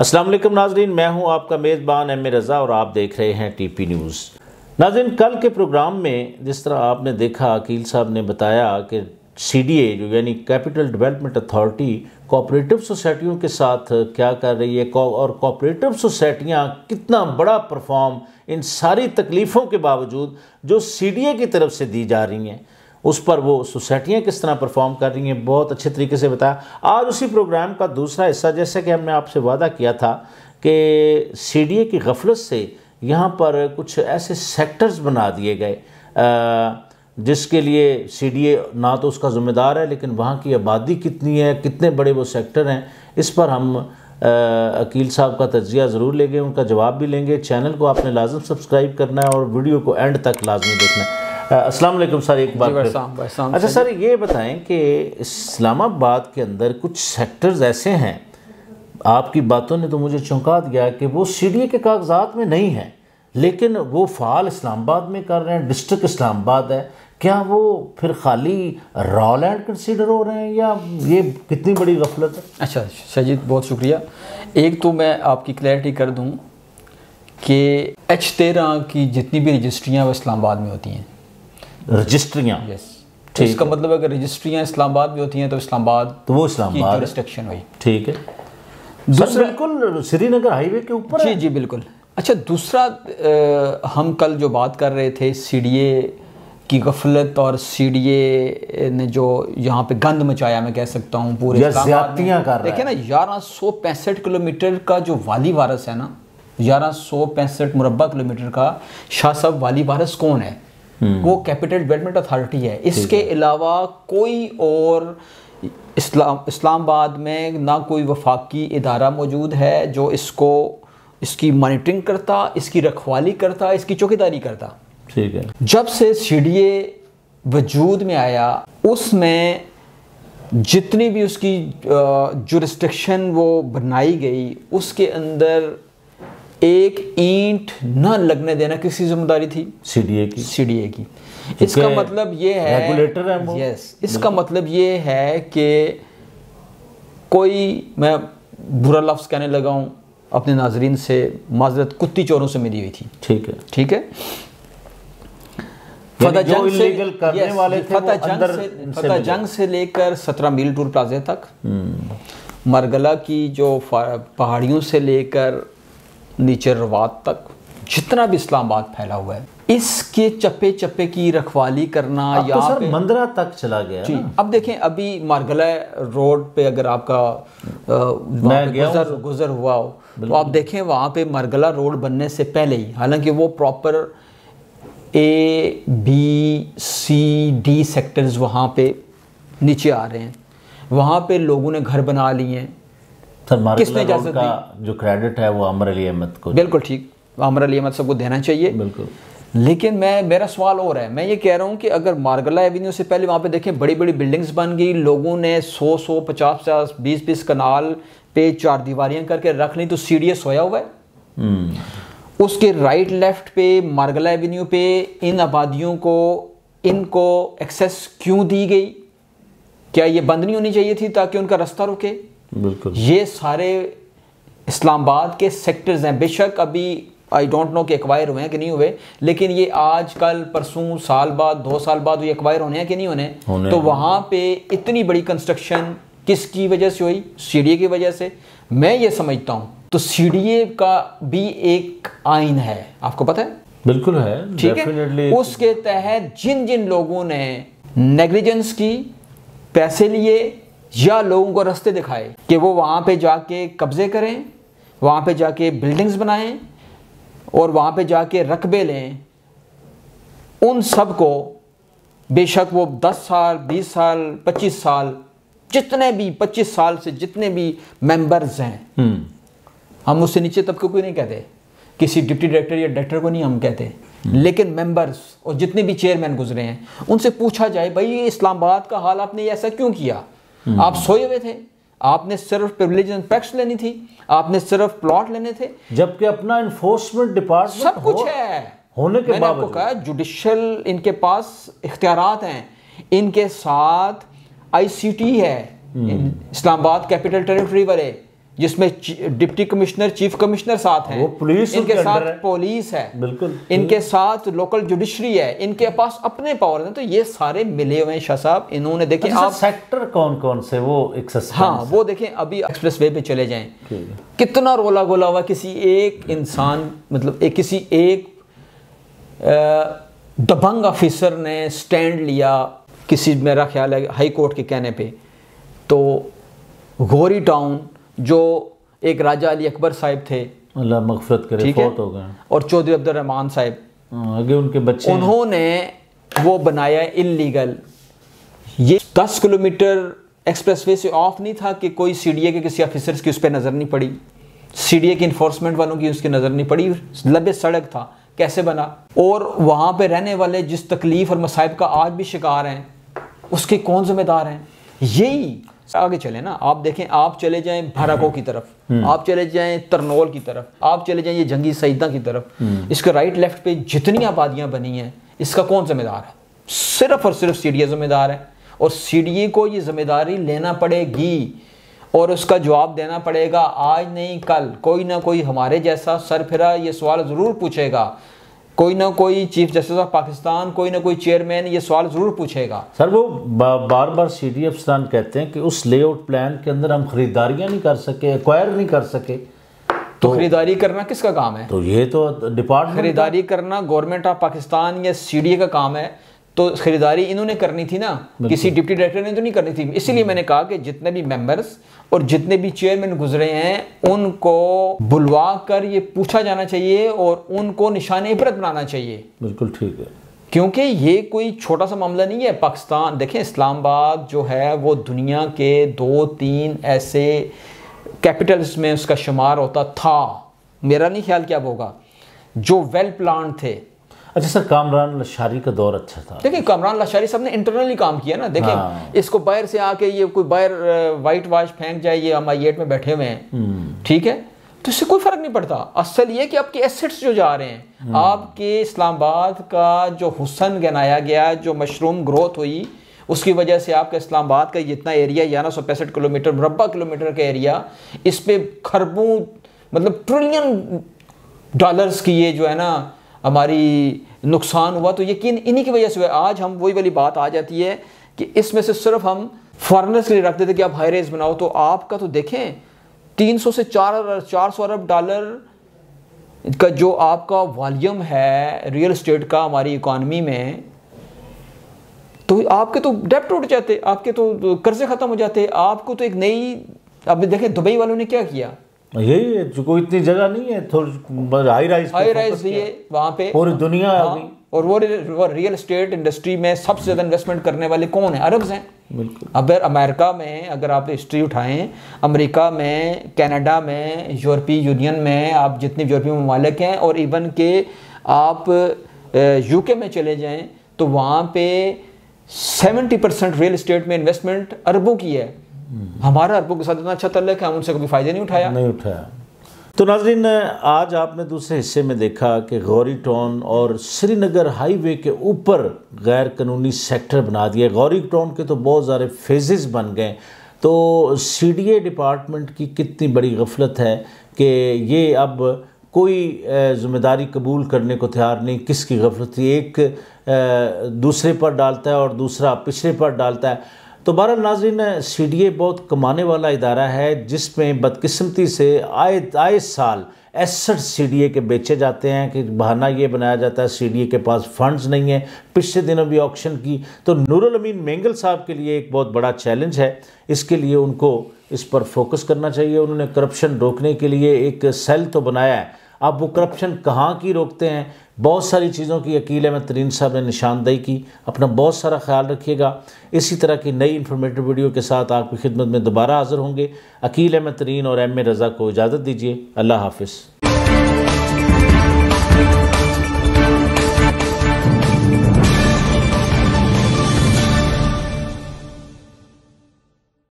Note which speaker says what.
Speaker 1: असलम नाजरीन मैं हूं आपका मेज़बान एम रज़ा और आप देख रहे हैं टीपी न्यूज़ नाजरीन कल के प्रोग्राम में जिस तरह आपने देखा अकील साहब ने बताया कि सी डी ए जो यानी कैपिटल डेवलपमेंट अथॉरिटी कोऑपरेटिव सोसाइटियों के साथ क्या कर रही है और कोऑपरेटिव सोसाइटियाँ कितना बड़ा परफॉर्म इन सारी तकलीफ़ों के बावजूद जो सी डी ए की तरफ से दी जा रही हैं उस पर वो सोसाइटियाँ किस तरह परफॉर्म कर रही हैं बहुत अच्छे तरीके से बताया आज उसी प्रोग्राम का दूसरा हिस्सा जैसे कि हमने आपसे वादा किया था कि सी की गफलत से यहाँ पर कुछ ऐसे सेक्टर्स बना दिए गए जिसके लिए सी ना तो उसका ज़िम्मेदार है लेकिन वहाँ की आबादी कितनी है कितने बड़े वो सेक्टर हैं इस पर हम अकील साहब का तजिया ज़रूर लेंगे उनका जवाब भी लेंगे चैनल को आपने लाजम सब्सक्राइब करना है और वीडियो को एंड तक लाजमी देखना है अस्सलाम वालेकुम सर एक बार
Speaker 2: अच्छा सर
Speaker 1: ये बताएं कि इस्लामाबाद के अंदर कुछ सेक्टर्स ऐसे हैं आपकी बातों ने तो मुझे चौंका दिया कि वो सी के कागजात में नहीं है लेकिन वो फ़ाल इस्लामाबाद में कर रहे हैं डिस्ट्रिक्ट इस्लामाबाद है क्या वो फिर खाली रॉ
Speaker 2: लैंड कंसिडर हो रहे हैं या ये कितनी बड़ी गफलत है अच्छा शाहजीत बहुत शुक्रिया एक तो मैं आपकी क्लैरिटी कर दूँ कि एच तेरह की जितनी भी रजिस्ट्रियाँ वो इस्लामाबाद में होती हैं रजिस्ट्रियाँ तो इसका मतलब अगर रजिस्ट्रियाँ इस्लामाबाद में होती हैं तो इस्लामाबाद तो वो इस्लामाबाद रिस्ट्रिक्शन हुई
Speaker 1: ठीक है दूसरा
Speaker 2: बिल्कुल श्रीनगर हाईवे के ऊपर जी जी बिल्कुल अच्छा दूसरा आ, हम कल जो बात कर रहे थे सी की गफलत और सी ने जो यहाँ पे गंद मचाया मैं कह सकता हूँ पूरे देखिए ना ग्यारह सौ पैंसठ किलोमीटर का जो वाली वारस है ना ग्यारह सौ पैंसठ मुरबा किलोमीटर का शाह साहब वाली वारस कौन है हम्म। वो कैपिटल डेवलपमेंट अथॉरिटी है इसके अलावा कोई और इस्लाम इस्लामाबाद में ना कोई वफाकी इदारा मौजूद है जो इसको इसकी मॉनिटरिंग करता इसकी रखवाली करता इसकी चौकीदारी करता ठीक है जब से सी डी ए वजूद में आया उसमें जितनी भी उसकी जो रिस्ट्रिक्शन वो बनाई गई उसके अंदर एक ईंट न लगने देना किसकी जिम्मेदारी थी
Speaker 1: सीडीए की सीडीए की इसका मतलब
Speaker 2: ये है रेगुलेटर है वो यस इसका मतलब ये है कि कोई मैं बुरा लफ्ज़ कहने लगा हूं अपने नाजरीन से माजरत कुत्ती चोरों से मिली हुई थी ठीक है ठीक है
Speaker 1: फतेह जंग से करने वाले फतेह जंग से फतेह
Speaker 2: जंग से लेकर सत्रह मील टूर प्लाजे तक हम्म। मरगला की जो पहाड़ियों से लेकर निचरवाद तक जितना भी इस्लामाबाद फैला हुआ है इसके चप्पे चप्पे की रखवाली करना या तो मंदरा
Speaker 1: तक चला गया जी
Speaker 2: अब देखें अभी मारगला रोड पे अगर आपका गुजर गुजर हुआ हो तो आप देखें वहाँ पे मरगला रोड बनने से पहले ही हालांकि वो proper A B C D sectors वहाँ पे नीचे आ रहे हैं वहाँ पे लोगों ने घर बना लिए हैं किसने इजाजत जो क्रेडिट है वो अमर अली अहमद को बिल्कुल ठीक अमर अली अहमद सबको देना चाहिए बिल्कुल लेकिन मैं मेरा सवाल और है मैं ये कह रहा हूँ कि अगर मार्गला एवेन्यू से पहले वहाँ पे देखें बड़ी बड़ी बिल्डिंग्स बन गई लोगों ने 100 100 पचास पचास बीस बीस कनाल पे चार दीवारियाँ करके रख ली तो सीढ़िए सोया हुआ है
Speaker 1: हम्म।
Speaker 2: उसके राइट लेफ्ट पे मार्गला एवेन्यू पे इन आबादियों को इनको एक्सेस क्यों दी गई क्या ये बंद नहीं होनी चाहिए थी ताकि उनका रास्ता रुके
Speaker 1: बिल्कुल ये
Speaker 2: सारे इस्लामाबाद के सेक्टर्स हैं बेशक अभी आई डोंट नो कि एक्वायर हुए हैं कि नहीं हुए लेकिन ये आज कल परसों साल बाद दो साल बाद ये एक्वायर होने हैं कि नहीं होने, होने तो वहाँ पे इतनी बड़ी कंस्ट्रक्शन किसकी वजह से हुई सी की वजह से मैं ये समझता हूँ तो सी का भी एक आइन है आपको पता है बिल्कुल है ठीक है उसके तहत जिन जिन लोगों ने नेग्लिजेंस की पैसे लिए या लोगों को रास्ते दिखाए कि वो वहाँ पे जाके कब्ज़े करें वहाँ पे जाके बिल्डिंग्स बनाएं और वहाँ पे जाके रकबे लें उन सब को बेशक वो 10 साल 20 साल 25 साल जितने भी 25 साल से जितने भी मेंबर्स हैं हम्म। हम उससे नीचे तबके को नहीं कहते किसी डिप्टी डायरेक्टर या डायरेक्टर को नहीं हम कहते हम्म। लेकिन मेंबर्स और जितने भी चेयरमैन गुजरे हैं उनसे पूछा जाए भाई ये इस्लामाबाद का हाल आपने ऐसा क्यों किया हम्म। आप सोए हुए थे आपने सिर्फ प्रिविलेज एंड पैक्स लेनी थी आपने सिर्फ प्लॉट लेने थे जबकि अपना इन्फोर्समेंट डिपार्टमेंट सब कुछ हो, है होने के बाद कहा जुडिशल इनके पास इख्तियार हैं इनके साथ आईसीटी है हम्म। इस्लामाबाद कैपिटल टेरिटरी वाले जिसमें डिप्टी कमिश्नर चीफ कमिश्नर साथ हैं पुलिस इनके साथ है। पुलिस है बिल्कुल इनके साथ लोकल जुडिशरी है इनके पास अपने पावर हैं तो ये सारे मिले हुए हैं शाह साहब इन्होंने देखे अच्छा आप सेक्टर कौन कौन से वो एक हाँ वो देखें अभी एक्सप्रेस वे पे चले जाए कितना रोला गोला हुआ किसी एक इंसान मतलब एक किसी एक दबंग ऑफिसर ने स्टैंड लिया किसी मेरा ख्याल है हाई कोर्ट के कहने पे तो गोरी टाउन जो एक राजा अली अकबर साहिब थे
Speaker 1: अल्लाह करे हो गए
Speaker 2: और चौधरी अब्दुलरहमान साहब हाँ, आगे उनके बच्चे उन्होंने वो बनाया इलीगल ये दस किलोमीटर एक्सप्रेसवे से ऑफ नहीं था कि कोई ए के किसी ऑफिसर की उस पर नज़र नहीं पड़ी ए के इन्फोर्समेंट वालों की उसकी नज़र नहीं पड़ी लबे सड़क था कैसे बना और वहाँ पे रहने वाले जिस तकलीफ़ और मसाइब का आज भी शिकार हैं उसके कौन जिम्मेदार हैं यही आगे चले ना आप देखें आप चले जाएं भराको की तरफ हम्म। आप चले जाएं तरनोल की तरफ आप चले जाएं ये जंगी सईदा की तरफ हम्म। इसके राइट लेफ्ट पे जितनी आबादियां बनी हैं इसका कौन जिम्मेदार है सिर्फ और सिर्फ सी जिम्मेदार है और सी को ये जिम्मेदारी लेना पड़ेगी और उसका जवाब देना पड़ेगा आज नहीं कल कोई ना कोई हमारे जैसा सरफिरा ये सवाल ज़रूर पूछेगा कोई ना कोई चीफ जस्टिस ऑफ पाकिस्तान कोई ना कोई चेयरमैन ये सवाल ज़रूर पूछेगा
Speaker 1: सर वो बार बार सी डी अफसरान कहते हैं कि उस लेआउट प्लान के अंदर हम खरीदारियाँ नहीं कर सके एक्वायर नहीं कर सके तो,
Speaker 2: तो खरीदारी करना किसका काम है तो ये तो डिपार्टमेंट खरीदारी करना गवर्नमेंट ऑफ पाकिस्तान या सी डी ए का काम है तो खरीदारी इन्होंने करनी थी ना किसी डिप्टी डायरेक्टर ने तो नहीं करनी थी इसीलिए मैंने कहा कि जितने भी मेंबर्स और जितने भी चेयरमैन गुजरे हैं उनको बुलवा कर ये पूछा जाना चाहिए और उनको निशान इबरत बनाना चाहिए
Speaker 1: बिल्कुल ठीक है
Speaker 2: क्योंकि ये कोई छोटा सा मामला नहीं है पाकिस्तान देखें इस्लामाबाद जो है वो दुनिया के दो तीन ऐसे कैपिटल्स में उसका शुमार होता था मेरा नहीं ख्याल क्या होगा जो वेल प्लान थे अच्छा सर
Speaker 1: कामरान लाशारी का
Speaker 2: दौर अच्छा था देखिए कामरान लाशारी सब ने इंटरनली काम किया ना देखें हाँ। इसको बाहर से आके ये कोई बाहर वाइट वाश फेंक जाए ये हम आई एट में बैठे हुए हैं हम्म। ठीक है तो इससे कोई फर्क नहीं पड़ता असल ये कि आपके एसेट्स जो जा रहे हैं हम्म। आपके इस्लामाबाद का जो हुसन गनाया गया जो मशरूम ग्रोथ हुई उसकी वजह से आपका इस्लामाबाद का जितना एरिया ग्यारह सौ पैंसठ किलोमीटर मुरबा किलोमीटर का एरिया इस पर खरबों मतलब ट्रिलियन डॉलर्स की ये जो है ना हमारी नुकसान हुआ तो यकीन इन्हीं की वजह से हुआ आज हम वही वाली बात आ जाती है कि इसमें से सिर्फ हम फॉरनर्स के लिए रखते थे कि आप हाई रेज बनाओ तो आपका तो देखें 300 से चार चार सौ अरब डॉलर का जो आपका वॉल्यूम है रियल इस्टेट का हमारी इकॉनमी में तो आपके तो डेप्ट टूट जाते आपके तो कर्जे ख़त्म हो जाते आपको तो एक नई आप देखें दुबई वालों ने क्या किया यही है जो कोई इतनी जगह नहीं है थोड़ी हाई राइज हाई राइज ये वहाँ पे पूरी दुनिया हाँ, है और वो, रियल स्टेट इंडस्ट्री में सबसे ज़्यादा इन्वेस्टमेंट करने वाले कौन है अरब्स हैं बिल्कुल अगर अमेरिका में अगर आप हिस्ट्री उठाएं अमेरिका में कनाडा में यूरोपीय यूनियन में आप जितने यूरोपीय ममालिक हैं और इवन के आप यूके में चले जाएं तो वहाँ पे 70 परसेंट रियल इस्टेट में इन्वेस्टमेंट अरबों की है हमारा अरबों के साथ इतना अच्छा तल्ल है हम उनसे कभी फायदे नहीं उठाया नहीं उठाया
Speaker 1: तो नाजरीन आज आपने दूसरे हिस्से में देखा कि गौरी टाउन और श्रीनगर हाईवे के ऊपर गैर कानूनी सेक्टर बना दिया गौरी टाउन के तो बहुत सारे फेजेस बन गए तो सीडीए डिपार्टमेंट की कितनी बड़ी गफलत है कि ये अब कोई जिम्मेदारी कबूल करने को तैयार नहीं किसकी गफलत थी एक दूसरे पर डालता है और दूसरा पिछले पर डालता है तो बहर नाजरीन सी डी ए बहुत कमाने वाला इदारा है जिसमें बदकस्मती से आए आए साल एसठ सी डी ए के बेचे जाते हैं कि बहाना ये बनाया जाता है सी डी ए के पास फंड्स नहीं है पिछले दिनों भी ऑक्शन की तो नूरमीन अमीन मेंगल साहब के लिए एक बहुत बड़ा चैलेंज है इसके लिए उनको इस पर फोकस करना चाहिए उन्होंने करप्शन रोकने के लिए एक सेल तो बनाया है अब वो करप्शन कहाँ की रोकते हैं बहुत सारी चीज़ों की अकील अहमद तरीन साहब ने निशानदेही की अपना बहुत सारा ख्याल रखिएगा इसी तरह की नई इन्फॉर्मेटिव वीडियो के साथ आपकी खिदमत में दोबारा हाजिर होंगे अकील अहमद तरीन और एम ए रज़ा को इजाज़त दीजिए अल्लाह हाफिज़